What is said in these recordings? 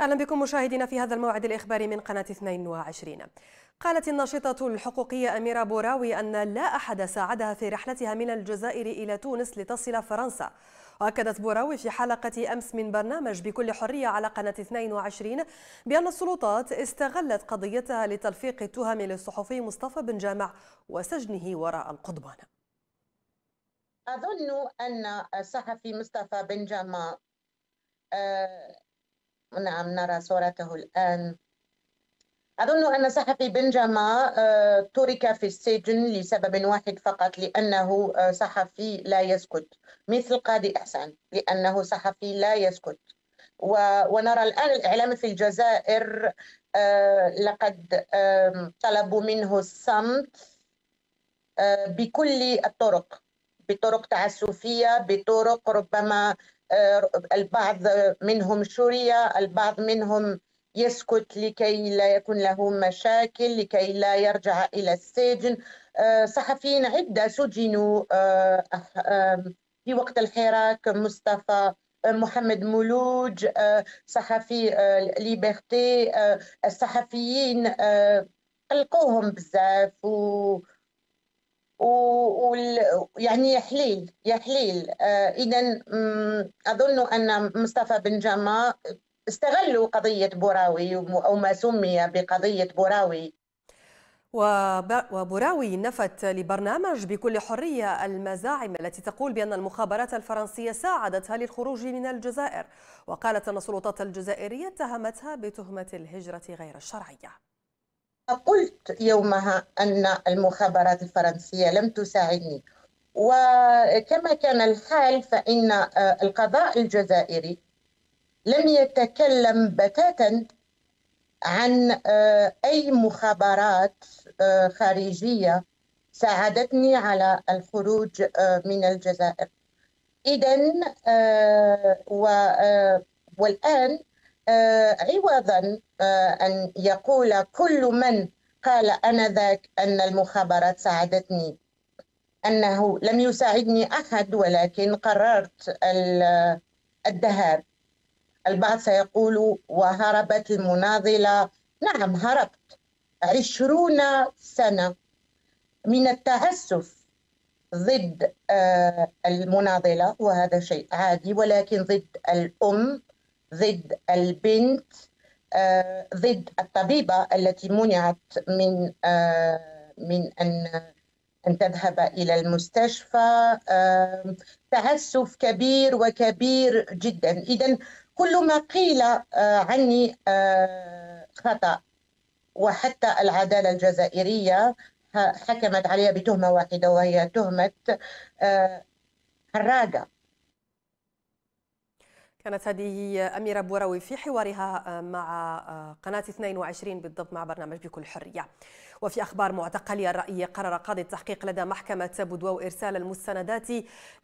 أهلا بكم مشاهدينا في هذا الموعد الإخباري من قناة 22 قالت الناشطة الحقوقية أميرة بوراوي أن لا أحد ساعدها في رحلتها من الجزائر إلى تونس لتصل فرنسا وأكدت بوراوي في حلقة أمس من برنامج بكل حرية على قناة 22 بأن السلطات استغلت قضيتها لتلفيق التهم للصحفي مصطفى بن جامع وسجنه وراء القضبان أظن أن الصحفي مصطفى بن جامع آه، نعم نرى صورته الآن أظن أن صحفي بنجاما آه، ترك في السجن لسبب واحد فقط لأنه آه، صحفي لا يسكت مثل قاضي إحسان لأنه صحفي لا يسكت ونرى الآن الإعلام في الجزائر آه، لقد طلبوا منه الصمت بكل الطرق بطرق تعسفية بطرق ربما آه، البعض منهم سوريا البعض منهم يسكت لكي لا يكون له مشاكل لكي لا يرجع إلى السجن آه، صحفيين عدة سجنوا آه، في وقت الحراك مصطفى محمد مولوج صحفي ليبرتي الصحفيين قلقوهم بزاف و و... يعني يا حليل يا حليل آه اذا اظن ان مصطفى بن جما استغلوا قضيه بوراوي او ما سمي بقضيه بوراوي وبراوي نفت لبرنامج بكل حرية المزاعم التي تقول بأن المخابرات الفرنسية ساعدتها للخروج من الجزائر وقالت أن السلطات الجزائرية اتهمتها بتهمة الهجرة غير الشرعية قلت يومها أن المخابرات الفرنسية لم تساعدني وكما كان الحال فإن آه، القضاء الجزائري لم يتكلم بتاتا عن آه، أي مخابرات آه، خارجية ساعدتني على الخروج من الجزائر إذا والآن آه، عوضا آه، أن يقول كل من قال آنذاك أن المخابرات ساعدتني أنه لم يساعدني أحد ولكن قررت الذهاب البعض سيقول وهربت المناضلة نعم هربت عشرون سنة من التعسف ضد آه، المناضلة وهذا شيء عادي ولكن ضد الأم ضد البنت آه، ضد الطبيبة التي منعت من آه، من أن أن تذهب إلى المستشفى آه، تعسف كبير وكبير جدا إذا كل ما قيل عني خطأ وحتى العدالة الجزائرية حكمت عليها بتهمة واحدة وهي تهمة حراقة كانت هذه أميرة بوراوي في حوارها آه، مع آه، قناة 22 بالضبط مع برنامج بكل حرية وفي أخبار معتقلي الرأي قرر قاضي التحقيق لدى محكمة بودواو إرسال المستندات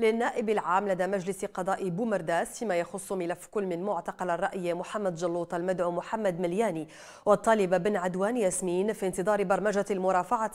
للنائب العام لدى مجلس قضاء بومرداس فيما يخص ملف كل من معتقل الرأي محمد جلوط المدعو محمد ملياني والطالب بن عدوان ياسمين في انتظار برمجة المرافعة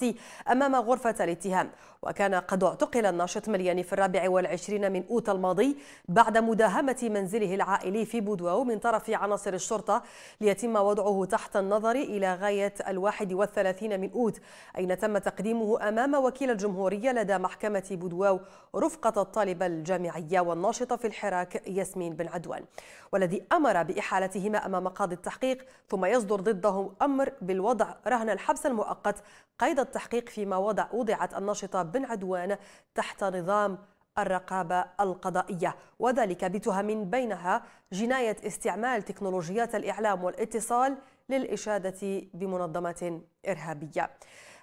أمام غرفة الاتهام وكان قد اعتقل الناشط ملياني في الرابع والعشرين من أوت الماضي بعد مداهمة منزله العائلي في بودواو من طرف عناصر الشرطة ليتم وضعه تحت النظر إلى غاية الواحد والثلاثين من القوت أين تم تقديمه أمام وكيل الجمهورية لدى محكمة بودواو رفقة الطالبة الجامعية والناشطة في الحراك ياسمين بن عدوان والذي أمر بإحالتهما أمام قاضي التحقيق ثم يصدر ضده أمر بالوضع رهن الحبس المؤقت قيد التحقيق فيما وضع وضعت الناشطة بن عدوان تحت نظام الرقابة القضائية وذلك بتهم بينها جناية استعمال تكنولوجيات الإعلام والاتصال للإشادة بمنظمة إرهابية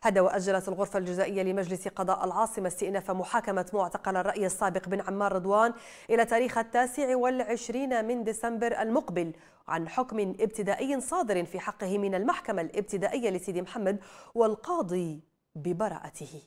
هذا وأجلت الغرفة الجزائية لمجلس قضاء العاصمة استئناف محاكمة معتقل الرأي السابق بن عمار رضوان إلى تاريخ التاسع والعشرين من ديسمبر المقبل عن حكم ابتدائي صادر في حقه من المحكمة الابتدائية لسيدي محمد والقاضي ببراءته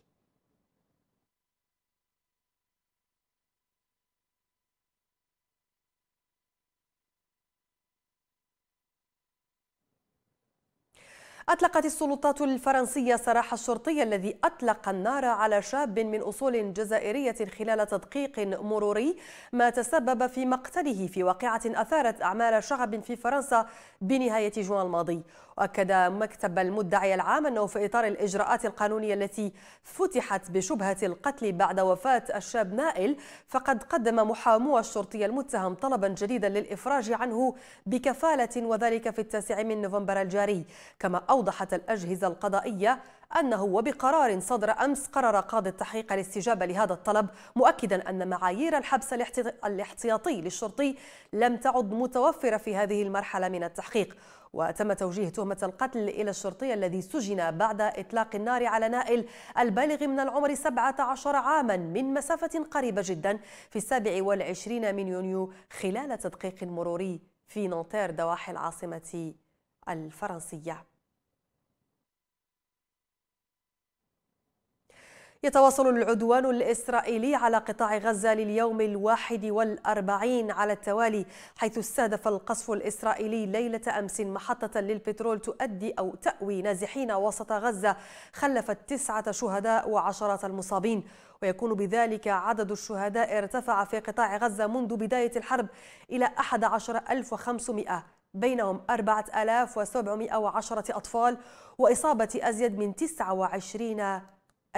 أطلقت السلطات الفرنسية سراح الشرطي الذي أطلق النار على شاب من أصول جزائرية خلال تدقيق مروري ما تسبب في مقتله في واقعة أثارت أعمال شغب في فرنسا بنهاية جوان الماضي واكد مكتب المدعي العام انه في اطار الاجراءات القانونيه التي فتحت بشبهه القتل بعد وفاه الشاب نائل فقد قدم محامو الشرطي المتهم طلبا جديدا للافراج عنه بكفاله وذلك في التاسع من نوفمبر الجاري كما اوضحت الاجهزه القضائيه أنه وبقرار صدر أمس قرر قاضي التحقيق الاستجابة لهذا الطلب مؤكدا أن معايير الحبس الاحتياطي للشرطي لم تعد متوفرة في هذه المرحلة من التحقيق وتم توجيه تهمة القتل إلى الشرطي الذي سجن بعد إطلاق النار على نائل البالغ من العمر 17 عاما من مسافة قريبة جدا في السابع والعشرين من يونيو خلال تدقيق مروري في نونتير ضواحي العاصمة الفرنسية يتواصل العدوان الإسرائيلي على قطاع غزة لليوم الواحد والأربعين على التوالي حيث استهدف القصف الإسرائيلي ليلة أمس محطة للبترول تؤدي أو تأوي نازحين وسط غزة خلفت تسعة شهداء وعشرات المصابين ويكون بذلك عدد الشهداء ارتفع في قطاع غزة منذ بداية الحرب إلى 11500 بينهم 4710 أطفال وإصابة أزيد من 29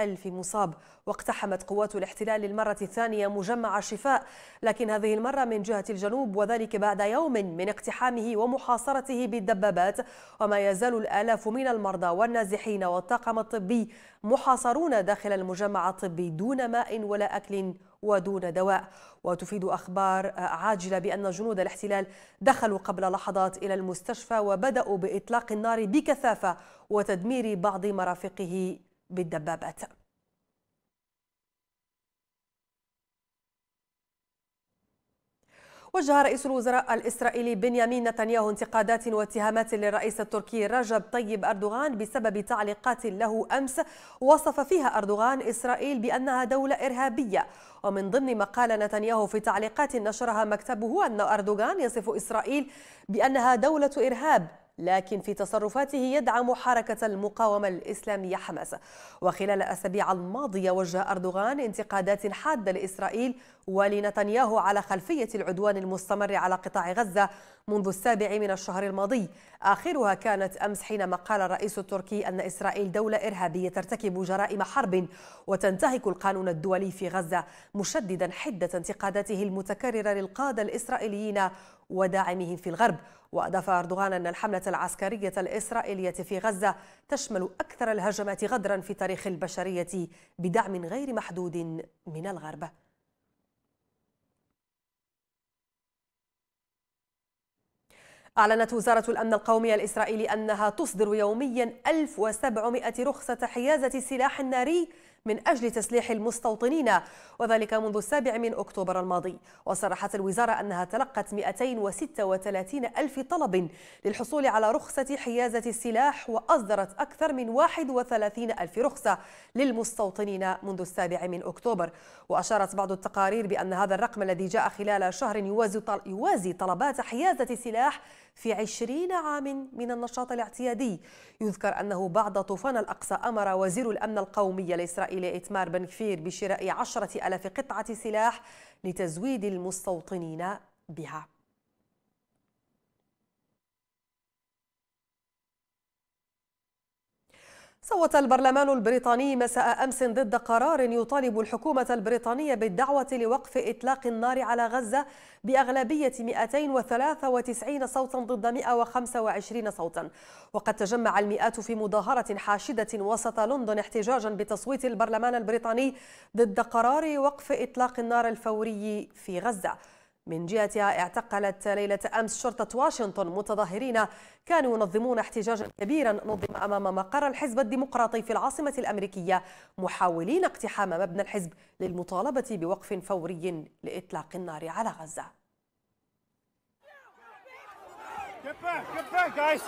ألف مصاب واقتحمت قوات الاحتلال للمرة الثانية مجمع الشفاء لكن هذه المرة من جهة الجنوب وذلك بعد يوم من اقتحامه ومحاصرته بالدبابات وما يزال الآلاف من المرضى والنازحين والطاقم الطبي محاصرون داخل المجمع الطبي دون ماء ولا أكل ودون دواء وتفيد أخبار عاجلة بأن جنود الاحتلال دخلوا قبل لحظات إلى المستشفى وبدأوا بإطلاق النار بكثافة وتدمير بعض مرافقه بالدبابات وجه رئيس الوزراء الإسرائيلي بنيامين نتنياهو انتقادات واتهامات للرئيس التركي رجب طيب أردوغان بسبب تعليقات له أمس وصف فيها أردوغان إسرائيل بأنها دولة إرهابية ومن ضمن ما قال نتنياهو في تعليقات نشرها مكتبه أن أردوغان يصف إسرائيل بأنها دولة إرهاب لكن في تصرفاته يدعم حركة المقاومة الإسلامية حماس وخلال الأسابيع الماضية وجه أردوغان انتقادات حادة لإسرائيل ولنتنياهو على خلفية العدوان المستمر على قطاع غزة منذ السابع من الشهر الماضي آخرها كانت أمس حينما قال الرئيس التركي أن إسرائيل دولة إرهابية ترتكب جرائم حرب وتنتهك القانون الدولي في غزة مشددا حدة انتقاداته المتكررة للقادة الإسرائيليين وداعمهم في الغرب وأضاف أردوغان أن الحملة العسكرية الإسرائيلية في غزة تشمل أكثر الهجمات غدرا في تاريخ البشرية بدعم غير محدود من الغرب أعلنت وزارة الأمن القومي الإسرائيلي أنها تصدر يوميا 1700 رخصة حيازة سلاح ناري من أجل تسليح المستوطنين وذلك منذ السابع من أكتوبر الماضي وصرحت الوزارة أنها تلقت 236 ألف طلب للحصول على رخصة حيازة السلاح وأصدرت أكثر من 31 ألف رخصة للمستوطنين منذ السابع من أكتوبر وأشارت بعض التقارير بأن هذا الرقم الذي جاء خلال شهر يوازي طلبات حيازة السلاح في عشرين عام من النشاط الاعتيادي يذكر أنه بعد طوفان الأقصى أمر وزير الأمن القومي الإسرائيلي إتمار بن كفير بشراء عشرة ألاف قطعة سلاح لتزويد المستوطنين بها صوت البرلمان البريطاني مساء أمس ضد قرار يطالب الحكومة البريطانية بالدعوة لوقف إطلاق النار على غزة بأغلبية 293 صوتا ضد 125 صوتا وقد تجمع المئات في مظاهرة حاشدة وسط لندن احتجاجا بتصويت البرلمان البريطاني ضد قرار وقف إطلاق النار الفوري في غزة من جهتها اعتقلت ليلة أمس شرطة واشنطن متظاهرين كانوا ينظمون احتجاجا كبيرا نظم أمام مقر الحزب الديمقراطي في العاصمة الأمريكية محاولين اقتحام مبنى الحزب للمطالبة بوقف فوري لإطلاق النار على غزة Get back, get back, guys.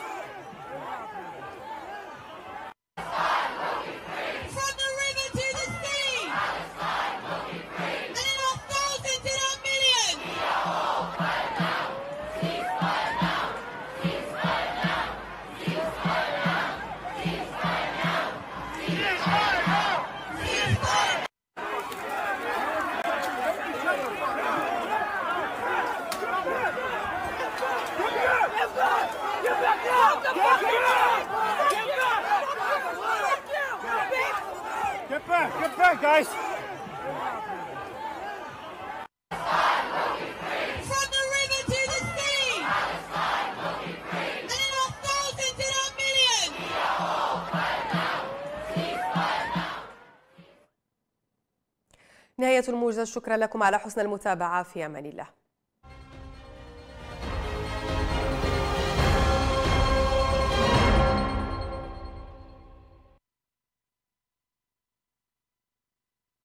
Get back, get back, guys. نهاية الموجز شكرا لكم على حسن المتابعة في أمان الله